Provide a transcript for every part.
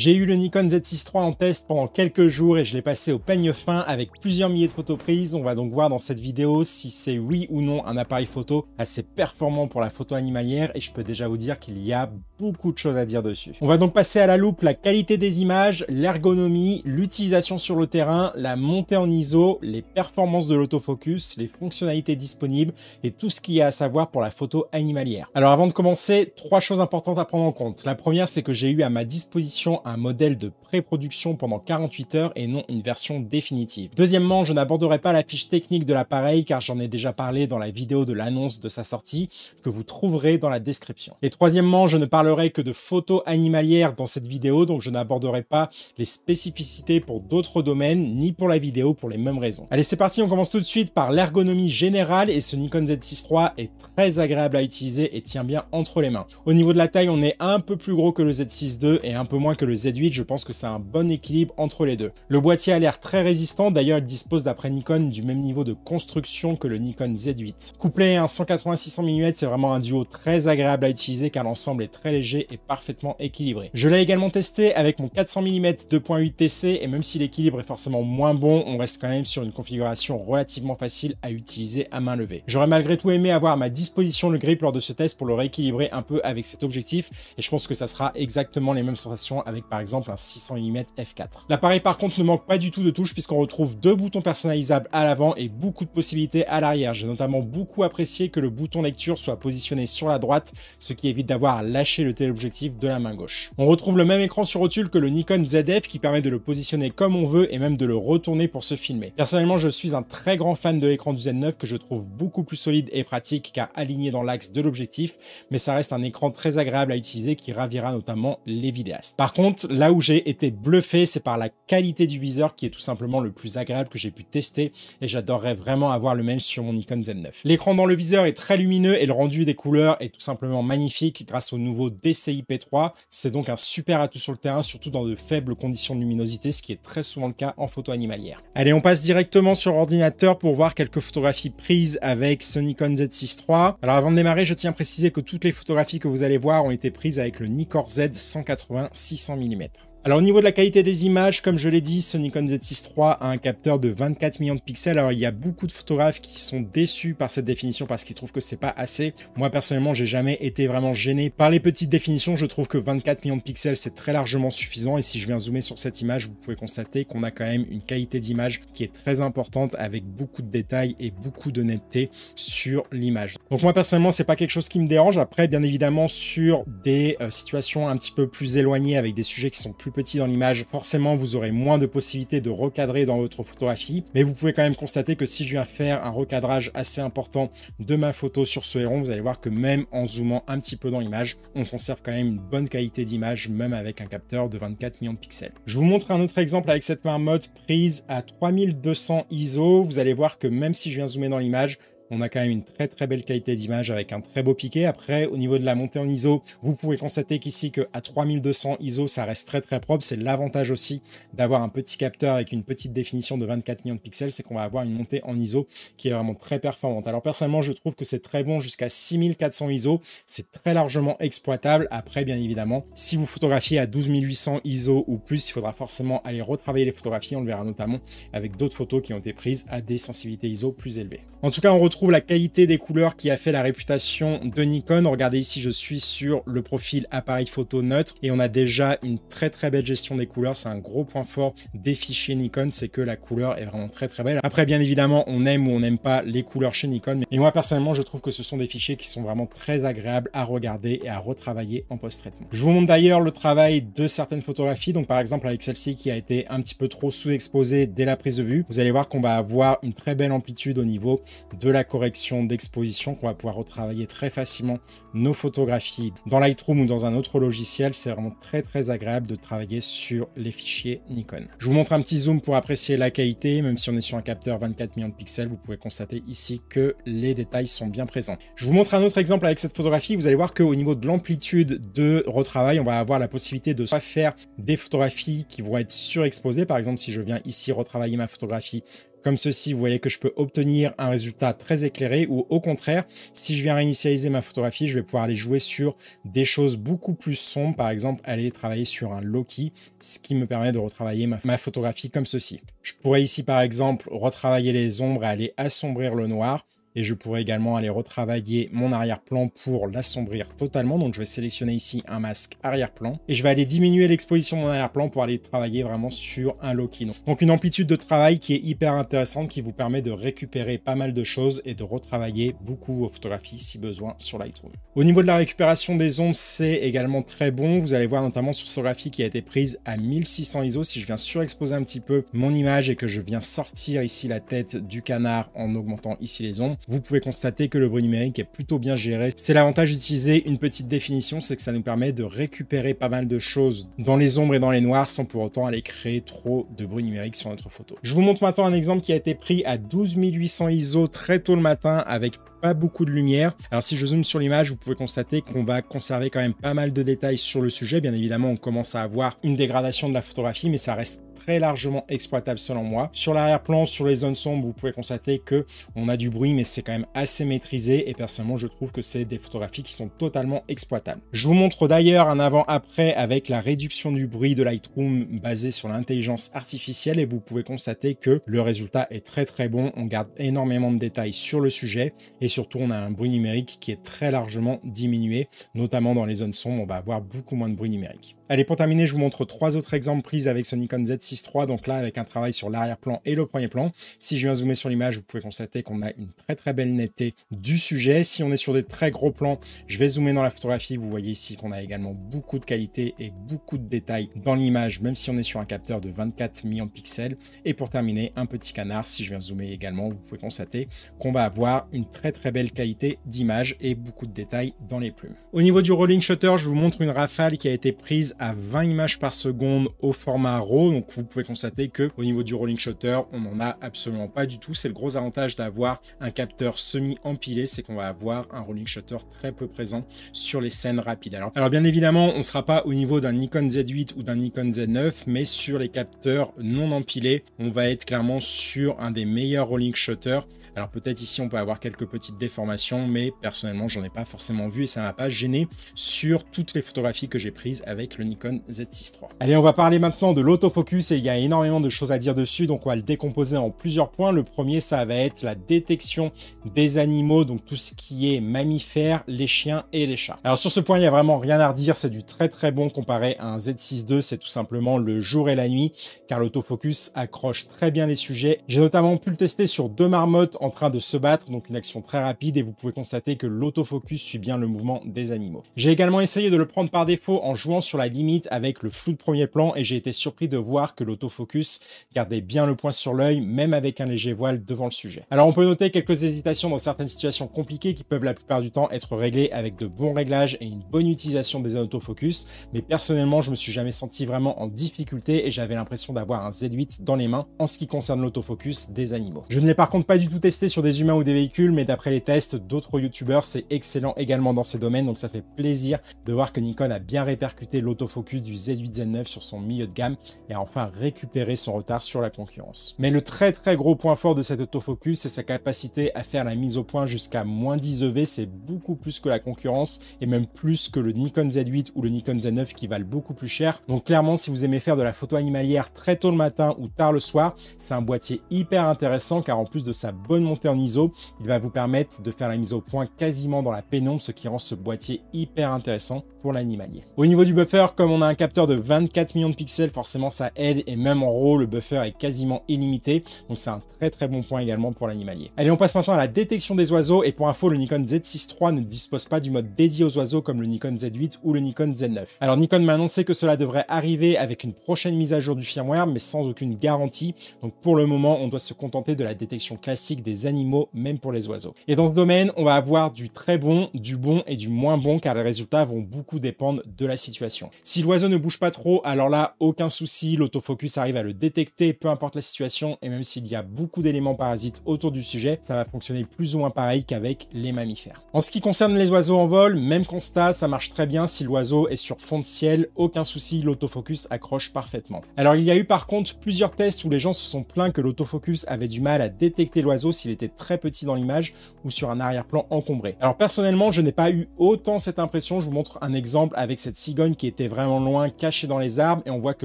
J'ai eu le Nikon Z6 III en test pendant quelques jours et je l'ai passé au peigne fin avec plusieurs milliers de photos prises. On va donc voir dans cette vidéo si c'est oui ou non un appareil photo assez performant pour la photo animalière et je peux déjà vous dire qu'il y a beaucoup de choses à dire dessus. On va donc passer à la loupe la qualité des images, l'ergonomie, l'utilisation sur le terrain, la montée en ISO, les performances de l'autofocus, les fonctionnalités disponibles et tout ce qu'il y a à savoir pour la photo animalière. Alors avant de commencer, trois choses importantes à prendre en compte. La première, c'est que j'ai eu à ma disposition un modèle de pré-production pendant 48 heures et non une version définitive. Deuxièmement, je n'aborderai pas la fiche technique de l'appareil car j'en ai déjà parlé dans la vidéo de l'annonce de sa sortie que vous trouverez dans la description. Et troisièmement, je ne parlerai que de photos animalières dans cette vidéo donc je n'aborderai pas les spécificités pour d'autres domaines ni pour la vidéo pour les mêmes raisons. Allez, c'est parti, on commence tout de suite par l'ergonomie générale et ce Nikon Z6 III est très agréable à utiliser et tient bien entre les mains. Au niveau de la taille, on est un peu plus gros que le Z6 II et un peu moins que le Z8, je pense que c'est un bon équilibre entre les deux. Le boîtier a l'air très résistant, d'ailleurs il dispose d'après Nikon du même niveau de construction que le Nikon Z8. Couplé à un 180 mm, c'est vraiment un duo très agréable à utiliser car l'ensemble est très léger et parfaitement équilibré. Je l'ai également testé avec mon 400 mm 2.8 TC et même si l'équilibre est forcément moins bon, on reste quand même sur une configuration relativement facile à utiliser à main levée. J'aurais malgré tout aimé avoir à ma disposition le grip lors de ce test pour le rééquilibrer un peu avec cet objectif et je pense que ça sera exactement les mêmes sensations avec par exemple un 600 mm f4. L'appareil par contre ne manque pas du tout de touches puisqu'on retrouve deux boutons personnalisables à l'avant et beaucoup de possibilités à l'arrière. J'ai notamment beaucoup apprécié que le bouton lecture soit positionné sur la droite, ce qui évite d'avoir à lâcher le téléobjectif de la main gauche. On retrouve le même écran sur rotule que le Nikon ZF qui permet de le positionner comme on veut et même de le retourner pour se filmer. Personnellement, je suis un très grand fan de l'écran du Z9 que je trouve beaucoup plus solide et pratique qu'à aligner dans l'axe de l'objectif, mais ça reste un écran très agréable à utiliser qui ravira notamment les vidéastes. Par contre, là où j'ai été bluffé, c'est par la qualité du viseur qui est tout simplement le plus agréable que j'ai pu tester et j'adorerais vraiment avoir le même sur mon Nikon Z9. L'écran dans le viseur est très lumineux et le rendu des couleurs est tout simplement magnifique grâce au nouveau DCI-P3. C'est donc un super atout sur le terrain, surtout dans de faibles conditions de luminosité, ce qui est très souvent le cas en photo animalière. Allez, on passe directement sur ordinateur pour voir quelques photographies prises avec ce Nikon Z6 III. Alors avant de démarrer, je tiens à préciser que toutes les photographies que vous allez voir ont été prises avec le Nikkor Z 180 600 millimètre. Alors au niveau de la qualité des images, comme je l'ai dit, Sony Z6 III a un capteur de 24 millions de pixels. Alors il y a beaucoup de photographes qui sont déçus par cette définition parce qu'ils trouvent que c'est pas assez. Moi personnellement, j'ai jamais été vraiment gêné par les petites définitions. Je trouve que 24 millions de pixels, c'est très largement suffisant. Et si je viens zoomer sur cette image, vous pouvez constater qu'on a quand même une qualité d'image qui est très importante avec beaucoup de détails et beaucoup d'honnêteté sur l'image. Donc moi personnellement, c'est pas quelque chose qui me dérange. Après, bien évidemment, sur des euh, situations un petit peu plus éloignées avec des sujets qui sont plus petit dans l'image, forcément vous aurez moins de possibilités de recadrer dans votre photographie, mais vous pouvez quand même constater que si je viens faire un recadrage assez important de ma photo sur ce héron, vous allez voir que même en zoomant un petit peu dans l'image, on conserve quand même une bonne qualité d'image, même avec un capteur de 24 millions de pixels. Je vous montre un autre exemple avec cette marmotte prise à 3200 ISO, vous allez voir que même si je viens zoomer dans l'image, on a quand même une très très belle qualité d'image avec un très beau piqué. Après, au niveau de la montée en ISO, vous pouvez constater qu'ici, que à 3200 ISO, ça reste très très propre. C'est l'avantage aussi d'avoir un petit capteur avec une petite définition de 24 millions de pixels, c'est qu'on va avoir une montée en ISO qui est vraiment très performante. Alors personnellement, je trouve que c'est très bon jusqu'à 6400 ISO. C'est très largement exploitable. Après, bien évidemment, si vous photographiez à 12800 ISO ou plus, il faudra forcément aller retravailler les photographies. On le verra notamment avec d'autres photos qui ont été prises à des sensibilités ISO plus élevées. En tout cas, on retrouve la qualité des couleurs qui a fait la réputation de Nikon. Regardez ici, je suis sur le profil appareil photo neutre et on a déjà une très très belle gestion des couleurs. C'est un gros point fort des fichiers Nikon, c'est que la couleur est vraiment très très belle. Après, bien évidemment, on aime ou on n'aime pas les couleurs chez Nikon. Mais moi, personnellement, je trouve que ce sont des fichiers qui sont vraiment très agréables à regarder et à retravailler en post-traitement. Je vous montre d'ailleurs le travail de certaines photographies. Donc, par exemple, avec celle-ci qui a été un petit peu trop sous-exposée dès la prise de vue, vous allez voir qu'on va avoir une très belle amplitude au niveau de la correction d'exposition qu'on va pouvoir retravailler très facilement nos photographies dans Lightroom ou dans un autre logiciel. C'est vraiment très très agréable de travailler sur les fichiers Nikon. Je vous montre un petit zoom pour apprécier la qualité. Même si on est sur un capteur 24 millions de pixels, vous pouvez constater ici que les détails sont bien présents. Je vous montre un autre exemple avec cette photographie. Vous allez voir qu'au niveau de l'amplitude de retravail, on va avoir la possibilité de soit faire des photographies qui vont être surexposées. Par exemple, si je viens ici retravailler ma photographie comme ceci, vous voyez que je peux obtenir un résultat très éclairé ou au contraire, si je viens réinitialiser ma photographie, je vais pouvoir aller jouer sur des choses beaucoup plus sombres, par exemple aller travailler sur un Loki, ce qui me permet de retravailler ma, ma photographie comme ceci. Je pourrais ici par exemple retravailler les ombres et aller assombrir le noir, et je pourrais également aller retravailler mon arrière-plan pour l'assombrir totalement. Donc je vais sélectionner ici un masque arrière-plan et je vais aller diminuer l'exposition de mon arrière-plan pour aller travailler vraiment sur un low Donc une amplitude de travail qui est hyper intéressante, qui vous permet de récupérer pas mal de choses et de retravailler beaucoup vos photographies si besoin sur Lightroom. Au niveau de la récupération des ombres, c'est également très bon. Vous allez voir notamment sur cette graphie qui a été prise à 1600 ISO. Si je viens surexposer un petit peu mon image et que je viens sortir ici la tête du canard en augmentant ici les ombres, vous pouvez constater que le bruit numérique est plutôt bien géré. C'est l'avantage d'utiliser une petite définition, c'est que ça nous permet de récupérer pas mal de choses dans les ombres et dans les noirs sans pour autant aller créer trop de bruit numérique sur notre photo. Je vous montre maintenant un exemple qui a été pris à 12800 ISO très tôt le matin avec pas beaucoup de lumière. Alors si je zoome sur l'image, vous pouvez constater qu'on va conserver quand même pas mal de détails sur le sujet. Bien évidemment, on commence à avoir une dégradation de la photographie, mais ça reste très largement exploitable selon moi. Sur l'arrière-plan, sur les zones sombres, vous pouvez constater que on a du bruit, mais c'est quand même assez maîtrisé et personnellement, je trouve que c'est des photographies qui sont totalement exploitables. Je vous montre d'ailleurs un avant-après avec la réduction du bruit de Lightroom basée sur l'intelligence artificielle et vous pouvez constater que le résultat est très très bon. On garde énormément de détails sur le sujet et et surtout, on a un bruit numérique qui est très largement diminué, notamment dans les zones sombres, on va avoir beaucoup moins de bruit numérique. Allez, pour terminer, je vous montre trois autres exemples prises avec Sony Nikon Z6 III, donc là avec un travail sur l'arrière-plan et le premier plan. Si je viens zoomer sur l'image, vous pouvez constater qu'on a une très très belle netteté du sujet. Si on est sur des très gros plans, je vais zoomer dans la photographie, vous voyez ici qu'on a également beaucoup de qualité et beaucoup de détails dans l'image, même si on est sur un capteur de 24 millions de pixels. Et pour terminer, un petit canard, si je viens zoomer également, vous pouvez constater qu'on va avoir une très très belle qualité d'image et beaucoup de détails dans les plumes. Au niveau du rolling shutter, je vous montre une rafale qui a été prise à 20 images par seconde au format RAW. Donc vous pouvez constater que au niveau du rolling shutter, on n'en a absolument pas du tout. C'est le gros avantage d'avoir un capteur semi-empilé, c'est qu'on va avoir un rolling shutter très peu présent sur les scènes rapides. Alors, alors bien évidemment, on ne sera pas au niveau d'un Nikon Z8 ou d'un Nikon Z9, mais sur les capteurs non empilés, on va être clairement sur un des meilleurs rolling shutter. Alors peut-être ici on peut avoir quelques petits déformation mais personnellement, j'en ai pas forcément vu et ça m'a pas gêné sur toutes les photographies que j'ai prises avec le Nikon Z6 III. Allez, on va parler maintenant de l'autofocus et il y a énormément de choses à dire dessus, donc on va le décomposer en plusieurs points. Le premier, ça va être la détection des animaux, donc tout ce qui est mammifères, les chiens et les chats. Alors sur ce point, il n'y a vraiment rien à redire, c'est du très très bon comparé à un Z6 II, c'est tout simplement le jour et la nuit, car l'autofocus accroche très bien les sujets. J'ai notamment pu le tester sur deux marmottes en train de se battre, donc une action très rapide et vous pouvez constater que l'autofocus suit bien le mouvement des animaux. J'ai également essayé de le prendre par défaut en jouant sur la limite avec le flou de premier plan et j'ai été surpris de voir que l'autofocus gardait bien le point sur l'œil même avec un léger voile devant le sujet. Alors on peut noter quelques hésitations dans certaines situations compliquées qui peuvent la plupart du temps être réglées avec de bons réglages et une bonne utilisation des autofocus, mais personnellement je me suis jamais senti vraiment en difficulté et j'avais l'impression d'avoir un Z8 dans les mains en ce qui concerne l'autofocus des animaux. Je ne l'ai par contre pas du tout testé sur des humains ou des véhicules, mais d'après les tests d'autres youtubeurs. C'est excellent également dans ces domaines, donc ça fait plaisir de voir que Nikon a bien répercuté l'autofocus du Z8 Z9 sur son milieu de gamme et a enfin récupéré son retard sur la concurrence. Mais le très très gros point fort de cet autofocus, c'est sa capacité à faire la mise au point jusqu'à moins 10 EV, c'est beaucoup plus que la concurrence et même plus que le Nikon Z8 ou le Nikon Z9 qui valent beaucoup plus cher. Donc clairement, si vous aimez faire de la photo animalière très tôt le matin ou tard le soir, c'est un boîtier hyper intéressant car en plus de sa bonne montée en ISO, il va vous permettre de faire la mise au point quasiment dans la pénombre, ce qui rend ce boîtier hyper intéressant pour l'animalier. Au niveau du buffer, comme on a un capteur de 24 millions de pixels, forcément ça aide et même en RAW, le buffer est quasiment illimité. Donc c'est un très très bon point également pour l'animalier. Allez, on passe maintenant à la détection des oiseaux et pour info, le Nikon Z6 III ne dispose pas du mode dédié aux oiseaux comme le Nikon Z8 ou le Nikon Z9. Alors Nikon m'a annoncé que cela devrait arriver avec une prochaine mise à jour du firmware mais sans aucune garantie. Donc pour le moment, on doit se contenter de la détection classique des animaux même pour les oiseaux. Et dans ce domaine, on va avoir du très bon, du bon et du moins bon car les résultats vont beaucoup dépendent de la situation. Si l'oiseau ne bouge pas trop, alors là, aucun souci, l'autofocus arrive à le détecter, peu importe la situation, et même s'il y a beaucoup d'éléments parasites autour du sujet, ça va fonctionner plus ou moins pareil qu'avec les mammifères. En ce qui concerne les oiseaux en vol, même constat, ça marche très bien si l'oiseau est sur fond de ciel, aucun souci, l'autofocus accroche parfaitement. Alors il y a eu par contre plusieurs tests où les gens se sont plaints que l'autofocus avait du mal à détecter l'oiseau s'il était très petit dans l'image ou sur un arrière-plan encombré. Alors personnellement, je n'ai pas eu autant cette impression, je vous montre un exemple avec cette cigogne qui était vraiment loin, cachée dans les arbres, et on voit que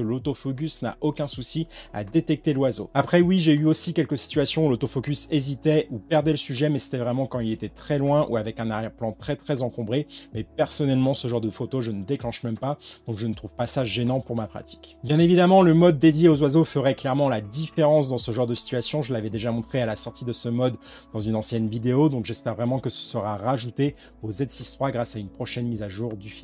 l'autofocus n'a aucun souci à détecter l'oiseau. Après oui, j'ai eu aussi quelques situations où l'autofocus hésitait ou perdait le sujet, mais c'était vraiment quand il était très loin ou avec un arrière-plan très très encombré, mais personnellement ce genre de photo je ne déclenche même pas, donc je ne trouve pas ça gênant pour ma pratique. Bien évidemment, le mode dédié aux oiseaux ferait clairement la différence dans ce genre de situation, je l'avais déjà montré à la sortie de ce mode dans une ancienne vidéo, donc j'espère vraiment que ce sera rajouté au Z6 III grâce à une prochaine mise à jour du film.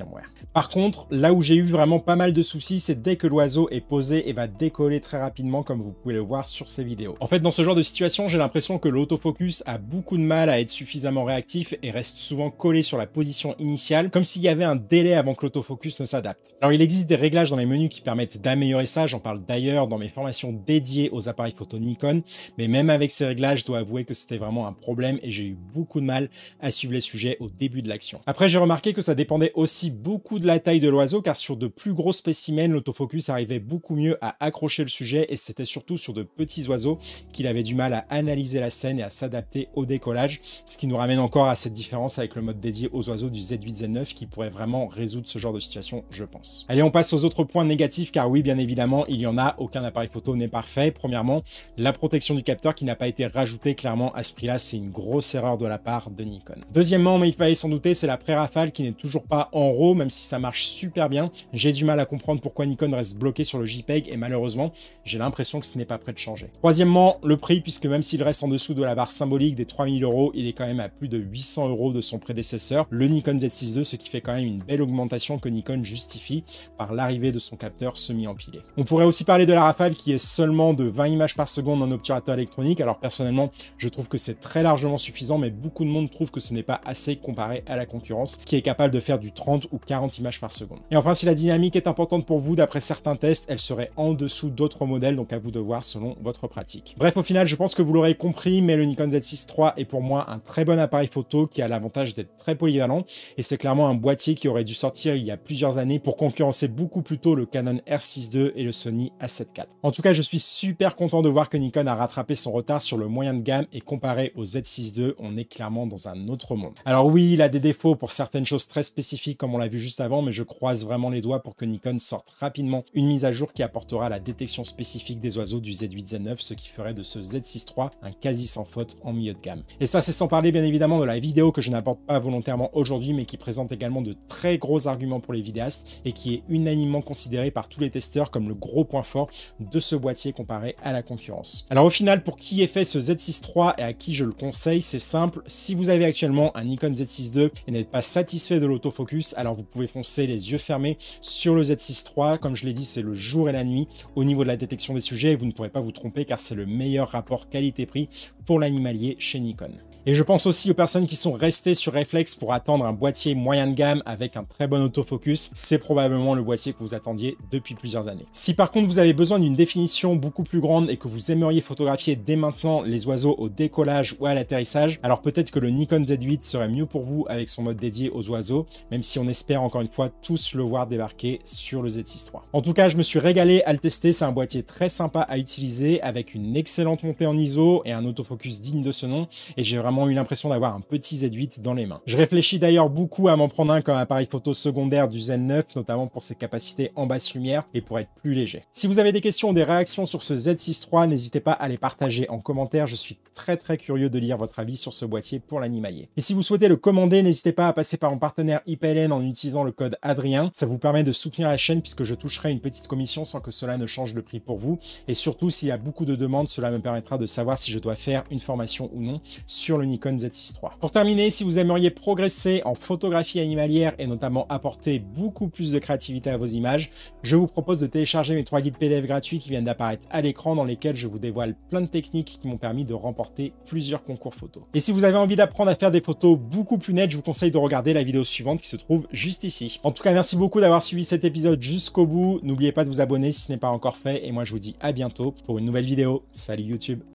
Par contre, là où j'ai eu vraiment pas mal de soucis, c'est dès que l'oiseau est posé et va décoller très rapidement comme vous pouvez le voir sur ces vidéos. En fait, dans ce genre de situation, j'ai l'impression que l'autofocus a beaucoup de mal à être suffisamment réactif et reste souvent collé sur la position initiale, comme s'il y avait un délai avant que l'autofocus ne s'adapte. Alors il existe des réglages dans les menus qui permettent d'améliorer ça, j'en parle d'ailleurs dans mes formations dédiées aux appareils photo Nikon, mais même avec ces réglages, je dois avouer que c'était vraiment un problème et j'ai eu beaucoup de mal à suivre les sujets au début de l'action. Après, j'ai remarqué que ça dépendait aussi beaucoup de la taille de l'oiseau car sur de plus gros spécimens, l'autofocus arrivait beaucoup mieux à accrocher le sujet et c'était surtout sur de petits oiseaux qu'il avait du mal à analyser la scène et à s'adapter au décollage, ce qui nous ramène encore à cette différence avec le mode dédié aux oiseaux du Z8 Z9 qui pourrait vraiment résoudre ce genre de situation, je pense. Allez, on passe aux autres points négatifs car oui, bien évidemment, il y en a, aucun appareil photo n'est parfait. Premièrement, la protection du capteur qui n'a pas été rajoutée clairement à ce prix-là, c'est une grosse erreur de la part de Nikon. Deuxièmement, mais il fallait s'en douter, c'est la pré-rafale qui n'est toujours pas en même si ça marche super bien, j'ai du mal à comprendre pourquoi Nikon reste bloqué sur le JPEG et malheureusement, j'ai l'impression que ce n'est pas prêt de changer. Troisièmement, le prix, puisque même s'il reste en dessous de la barre symbolique des 3000 euros, il est quand même à plus de 800 euros de son prédécesseur, le Nikon Z6 II, ce qui fait quand même une belle augmentation que Nikon justifie par l'arrivée de son capteur semi-empilé. On pourrait aussi parler de la rafale qui est seulement de 20 images par seconde en obturateur électronique. Alors personnellement, je trouve que c'est très largement suffisant, mais beaucoup de monde trouve que ce n'est pas assez comparé à la concurrence qui est capable de faire du 30 ou 40 images par seconde. Et enfin, si la dynamique est importante pour vous, d'après certains tests, elle serait en dessous d'autres modèles, donc à vous de voir selon votre pratique. Bref, au final, je pense que vous l'aurez compris, mais le Nikon Z6 III est pour moi un très bon appareil photo qui a l'avantage d'être très polyvalent, et c'est clairement un boîtier qui aurait dû sortir il y a plusieurs années pour concurrencer beaucoup plus tôt le Canon R6 II et le Sony A7 IV. En tout cas, je suis super content de voir que Nikon a rattrapé son retard sur le moyen de gamme et comparé au Z6 II, on est clairement dans un autre monde. Alors oui, il a des défauts pour certaines choses très spécifiques comme on l'a vu juste avant, mais je croise vraiment les doigts pour que Nikon sorte rapidement une mise à jour qui apportera la détection spécifique des oiseaux du Z8-Z9, ce qui ferait de ce Z6 III un quasi sans faute en milieu de gamme. Et ça, c'est sans parler bien évidemment de la vidéo que je n'apporte pas volontairement aujourd'hui, mais qui présente également de très gros arguments pour les vidéastes et qui est unanimement considéré par tous les testeurs comme le gros point fort de ce boîtier comparé à la concurrence. Alors au final, pour qui est fait ce Z6 III et à qui je le conseille, c'est simple. Si vous avez actuellement un Nikon Z6 II et n'êtes pas satisfait de l'autofocus, alors vous pouvez foncer les yeux fermés sur le Z63. Comme je l'ai dit, c'est le jour et la nuit au niveau de la détection des sujets et vous ne pourrez pas vous tromper car c'est le meilleur rapport qualité-prix pour l'animalier chez Nikon. Et je pense aussi aux personnes qui sont restées sur Reflex pour attendre un boîtier moyen de gamme avec un très bon autofocus. C'est probablement le boîtier que vous attendiez depuis plusieurs années. Si par contre vous avez besoin d'une définition beaucoup plus grande et que vous aimeriez photographier dès maintenant les oiseaux au décollage ou à l'atterrissage, alors peut-être que le Nikon Z8 serait mieux pour vous avec son mode dédié aux oiseaux, même si on espère encore une fois tous le voir débarquer sur le Z6 III. En tout cas, je me suis régalé à le tester, c'est un boîtier très sympa à utiliser avec une excellente montée en ISO et un autofocus digne de ce nom, et j'ai vraiment eu l'impression d'avoir un petit Z8 dans les mains. Je réfléchis d'ailleurs beaucoup à m'en prendre un comme appareil photo secondaire du Z9, notamment pour ses capacités en basse lumière et pour être plus léger. Si vous avez des questions ou des réactions sur ce Z6 III, n'hésitez pas à les partager en commentaire, je suis très très curieux de lire votre avis sur ce boîtier pour l'animalier. Et si vous souhaitez le commander, n'hésitez pas à passer par mon partenaire IPLN en utilisant le code ADRIEN, ça vous permet de soutenir la chaîne puisque je toucherai une petite commission sans que cela ne change le prix pour vous, et surtout s'il y a beaucoup de demandes, cela me permettra de savoir si je dois faire une formation ou non sur Nikon Z6 III. Pour terminer, si vous aimeriez progresser en photographie animalière et notamment apporter beaucoup plus de créativité à vos images, je vous propose de télécharger mes trois guides PDF gratuits qui viennent d'apparaître à l'écran dans lesquels je vous dévoile plein de techniques qui m'ont permis de remporter plusieurs concours photos. Et si vous avez envie d'apprendre à faire des photos beaucoup plus nettes, je vous conseille de regarder la vidéo suivante qui se trouve juste ici. En tout cas, merci beaucoup d'avoir suivi cet épisode jusqu'au bout. N'oubliez pas de vous abonner si ce n'est pas encore fait et moi je vous dis à bientôt pour une nouvelle vidéo. Salut YouTube